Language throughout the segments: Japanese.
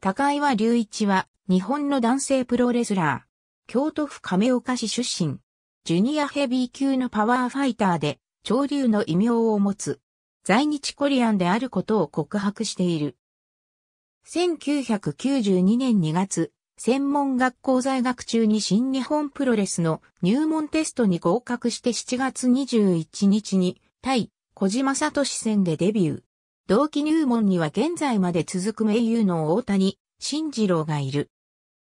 高岩隆一は、日本の男性プロレスラー。京都府亀岡市出身。ジュニアヘビー級のパワーファイターで、潮流の異名を持つ。在日コリアンであることを告白している。1992年2月、専門学校在学中に新日本プロレスの入門テストに合格して7月21日に、対小島聡戦でデビュー。同期入門には現在まで続く名優の大谷、慎次郎がいる。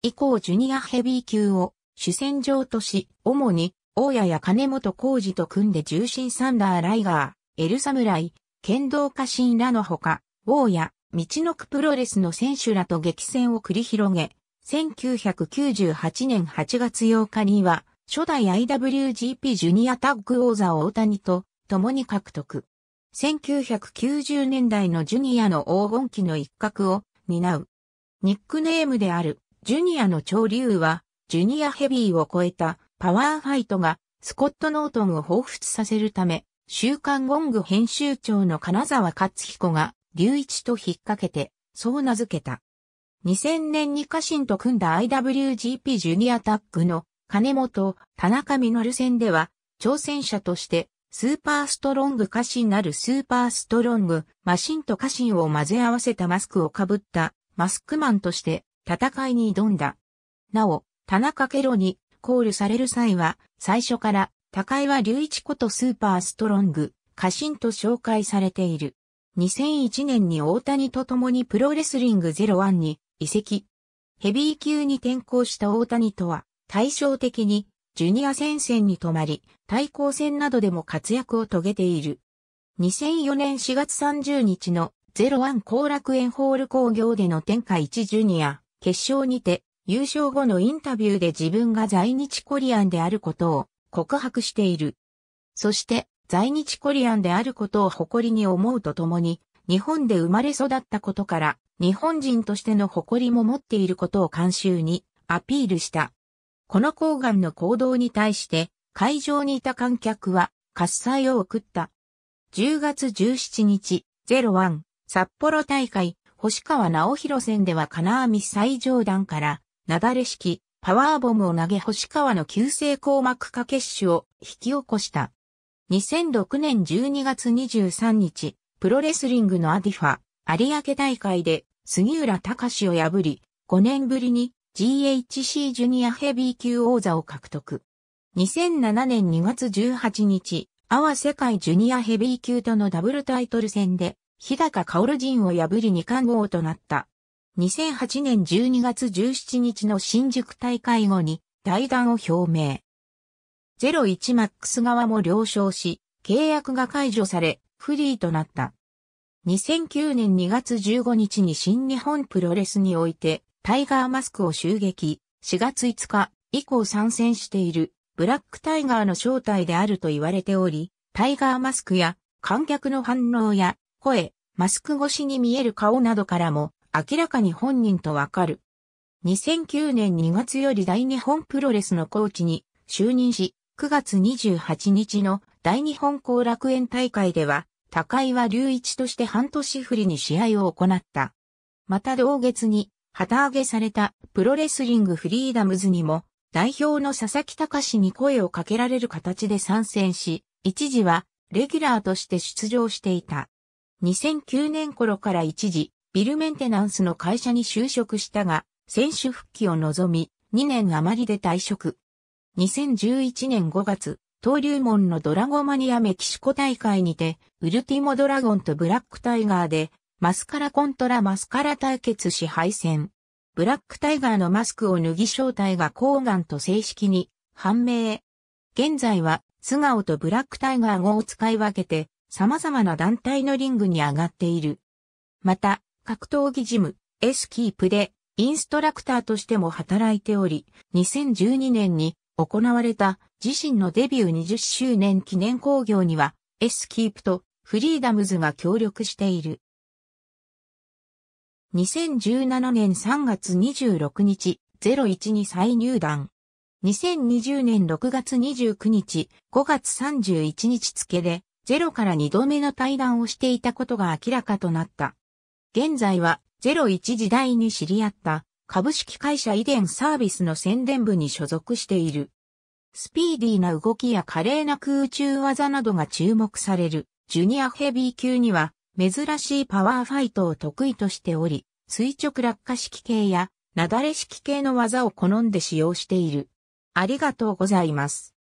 以降ジュニアヘビー級を主戦場とし、主に、大谷や金本浩二と組んで重心サンダーライガー、エルサムライ、剣道家臣らのほか、大谷、道のくプロレスの選手らと激戦を繰り広げ、1998年8月8日には、初代 IWGP ジュニアタッグ王座を大谷と共に獲得。1990年代のジュニアの黄金期の一角を担う。ニックネームであるジュニアの潮流は、ジュニアヘビーを超えたパワーファイトがスコット・ノートンを彷彿させるため、週刊ゴング編集長の金沢勝彦が、隆一と引っ掛けて、そう名付けた。2000年に家臣と組んだ IWGP ジュニアタッグの金本、田中実戦では、挑戦者としてスーパーストロング家臣なるスーパーストロングマシンと家臣を混ぜ合わせたマスクをかぶったマスクマンとして戦いに挑んだ。なお、田中ケロにコールされる際は最初から高岩隆一ことスーパーストロング家臣と紹介されている。2001年に大谷と共にプロレスリング01に移籍。ヘビー級に転向した大谷とは対照的にジュニア戦線に泊まり、対抗戦などでも活躍を遂げている。2004年4月30日の01後楽園ホール工業での天下一ジュニア決勝にて優勝後のインタビューで自分が在日コリアンであることを告白している。そして在日コリアンであることを誇りに思うとともに日本で生まれ育ったことから日本人としての誇りも持っていることを監修にアピールした。この抗がんの行動に対して、会場にいた観客は、喝采を送った。10月17日、01、札幌大会、星川直弘戦では金網最上段から、だれ式、パワーボムを投げ星川の急性硬膜下血腫を引き起こした。2006年12月23日、プロレスリングのアディファ、有明大会で杉浦隆を破り、5年ぶりに GHC ジュニアヘビー級王座を獲得。2007年2月18日、阿波世界ジュニアヘビー級とのダブルタイトル戦で、日高薫陣を破り二冠王となった。2008年12月17日の新宿大会後に、対談を表明。01マックス側も了承し、契約が解除され、フリーとなった。2009年2月15日に新日本プロレスにおいて、タイガーマスクを襲撃、4月5日以降参戦しているブラックタイガーの正体であると言われており、タイガーマスクや観客の反応や声、マスク越しに見える顔などからも明らかに本人とわかる。2009年2月より大日本プロレスのコーチに就任し、9月28日の大日本後楽園大会では、高岩隆一として半年振りに試合を行った。また同月に旗揚げされたプロレスリングフリーダムズにも代表の佐々木隆に声をかけられる形で参戦し、一時はレギュラーとして出場していた。2009年頃から一時、ビルメンテナンスの会社に就職したが、選手復帰を望み、2年余りで退職。2011年5月、登竜門のドラゴマニアメキシコ大会にて、ウルティモドラゴンとブラックタイガーでマスカラコントラマスカラ対決し敗戦。ブラックタイガーのマスクを脱ぎ正体が抗がガンと正式に判明。現在は素顔とブラックタイガー語を使い分けて様々な団体のリングに上がっている。また、格闘技ジム、エスキープでインストラクターとしても働いており、2012年に行われた自身のデビュー20周年記念興行には、エスキープとフリーダムズが協力している。2017年3月26日、01に再入団。2020年6月29日、5月31日付で、0から2度目の対談をしていたことが明らかとなった。現在は、01時代に知り合った株式会社遺伝サービスの宣伝部に所属している。スピーディーな動きや華麗な空中技などが注目されるジュニアヘビー級には珍しいパワーファイトを得意としており、垂直落下式系や、なだれ式系の技を好んで使用している。ありがとうございます。